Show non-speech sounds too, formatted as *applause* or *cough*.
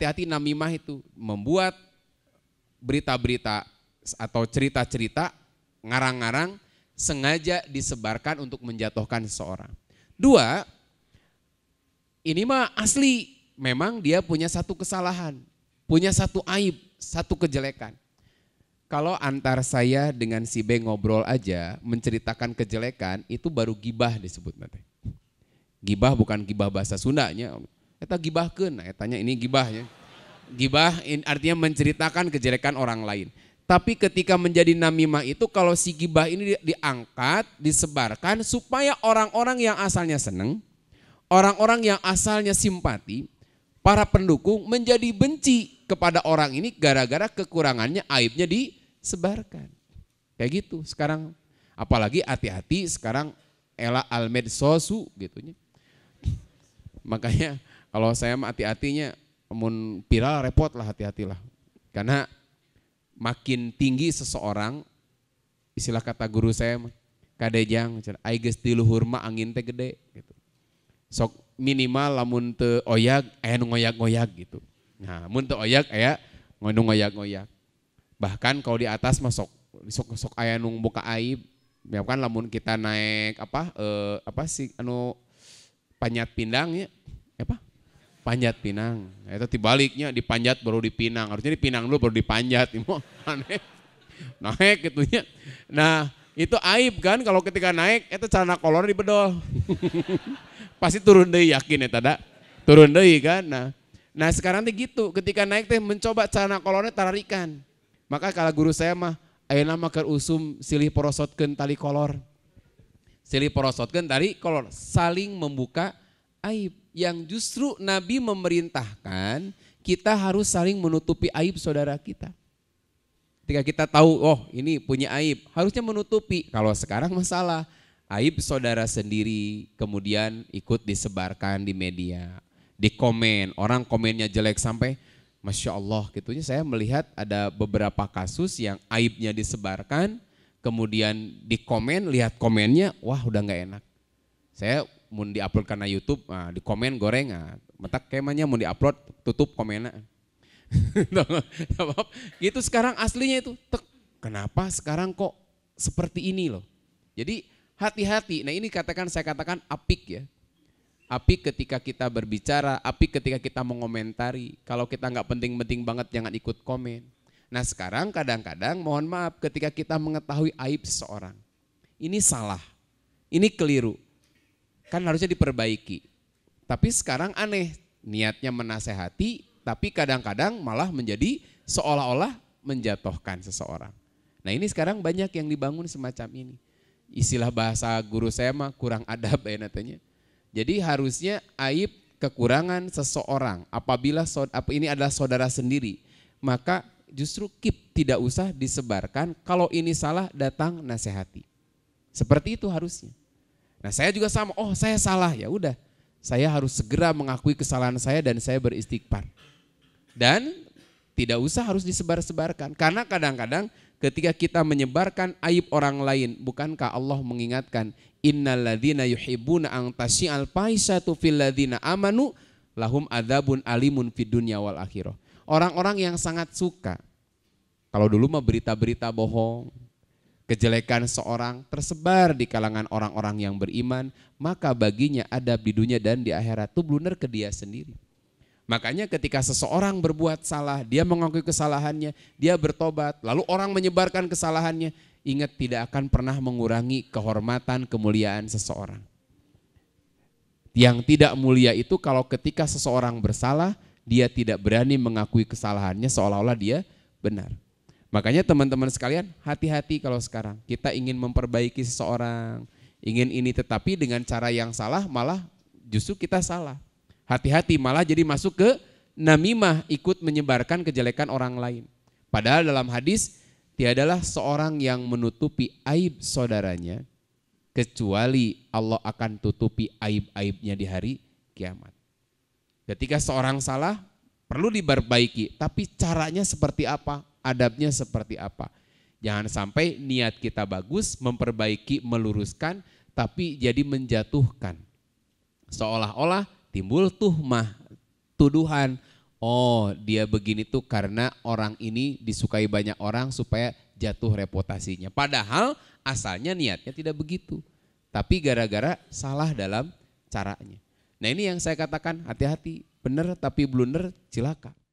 hati-hati namimah itu membuat berita-berita atau cerita-cerita ngarang-ngarang sengaja disebarkan untuk menjatuhkan seseorang. Dua, ini mah asli memang dia punya satu kesalahan, punya satu aib, satu kejelekan. Kalau antar saya dengan si B ngobrol aja, menceritakan kejelekan, itu baru gibah disebut nanti. Gibah bukan gibah bahasa Sundanya, Eta nah, etanya ini gibah ya. Gibah in, artinya menceritakan kejelekan orang lain. Tapi ketika menjadi namimah itu kalau si gibah ini di, diangkat, disebarkan supaya orang-orang yang asalnya seneng, orang-orang yang asalnya simpati, para pendukung menjadi benci kepada orang ini gara-gara kekurangannya, aibnya disebarkan. Kayak gitu sekarang. Apalagi hati-hati sekarang Ella Almed Sosu gitunya. *laughs* Makanya kalau saya hati-hatinya mun viral repot lah hati-hatilah. Karena makin tinggi seseorang istilah kata guru saya kadejang aiges tiluhur mah angin teh gede gitu. Sok minimal lamun teu oyak, aya nu ngoyak-ngoyak gitu. Nah, mun teu oyag aya nu ngoyak-ngoyak. Bahkan kalau di atas masuk sok sok aya nu buka aib ya kan lamun kita naik apa eh, apa sih anu panyat pindang ya apa panjat pinang. Ya, itu tibaliknya dipanjat baru dipinang. Harusnya dipinang dulu baru dipanjat. *laughs* Aneh. Naik ya. Nah itu aib kan kalau ketika naik itu celana kolor bedol, *laughs* Pasti turun deh yakin ya tada. Turun deh kan. Nah, nah sekarang tuh gitu. Ketika naik teh mencoba celana kolornya tarikan. Maka kalau guru saya mah ayo nama kerusum usum silih porosotkan tali kolor. Silih porosotkan tali kolor saling membuka aib yang justru Nabi memerintahkan kita harus saling menutupi aib saudara kita. Ketika kita tahu, oh ini punya aib, harusnya menutupi. Kalau sekarang masalah, aib saudara sendiri kemudian ikut disebarkan di media, di komen, orang komennya jelek sampai Masya Allah gitunya saya melihat ada beberapa kasus yang aibnya disebarkan, kemudian di komen, lihat komennya, wah udah gak enak. Saya mau diupload karena YouTube, nah, di komen goreng, nah, metak kemanya mau diupload tutup komen. *laughs* gitu sekarang aslinya itu, tek, kenapa sekarang kok seperti ini loh. Jadi hati-hati, nah ini katakan saya katakan apik ya. Apik ketika kita berbicara, apik ketika kita mengomentari. Kalau kita nggak penting-penting banget jangan ikut komen. Nah sekarang kadang-kadang mohon maaf ketika kita mengetahui aib seseorang. Ini salah, ini keliru Kan harusnya diperbaiki. Tapi sekarang aneh, niatnya menasehati, tapi kadang-kadang malah menjadi seolah-olah menjatuhkan seseorang. Nah ini sekarang banyak yang dibangun semacam ini. Istilah bahasa guru saya mah kurang adab ya katanya. Jadi harusnya aib kekurangan seseorang apabila ini adalah saudara sendiri, maka justru keep tidak usah disebarkan. Kalau ini salah datang nasehati. Seperti itu harusnya. Nah saya juga sama, oh saya salah ya udah. Saya harus segera mengakui kesalahan saya dan saya beristighfar. Dan tidak usah harus disebar-sebarkan. Karena kadang-kadang ketika kita menyebarkan aib orang lain, bukankah Allah mengingatkan, Innalladzina yuhibbuna ang tasyi'al faisatu fil ladzina amanu lahum adabun alimun fid dunya wal akhirah. Orang-orang yang sangat suka, kalau dulu mah berita-berita bohong, Kejelekan seorang tersebar di kalangan orang-orang yang beriman, maka baginya ada di dunia dan di akhirat itu blunder ke dia sendiri. Makanya ketika seseorang berbuat salah, dia mengakui kesalahannya, dia bertobat, lalu orang menyebarkan kesalahannya, ingat tidak akan pernah mengurangi kehormatan kemuliaan seseorang. Yang tidak mulia itu kalau ketika seseorang bersalah, dia tidak berani mengakui kesalahannya seolah-olah dia benar. Makanya teman-teman sekalian hati-hati kalau sekarang kita ingin memperbaiki seseorang, ingin ini tetapi dengan cara yang salah malah justru kita salah. Hati-hati malah jadi masuk ke namimah ikut menyebarkan kejelekan orang lain. Padahal dalam hadis tiadalah seorang yang menutupi aib saudaranya kecuali Allah akan tutupi aib-aibnya di hari kiamat. Ketika seorang salah perlu diperbaiki, tapi caranya seperti apa? adabnya seperti apa. Jangan sampai niat kita bagus, memperbaiki, meluruskan, tapi jadi menjatuhkan. Seolah-olah timbul tuh mah tuduhan, oh dia begini tuh karena orang ini disukai banyak orang supaya jatuh reputasinya. Padahal asalnya niatnya tidak begitu. Tapi gara-gara salah dalam caranya. Nah ini yang saya katakan hati-hati, benar tapi blunder cilaka.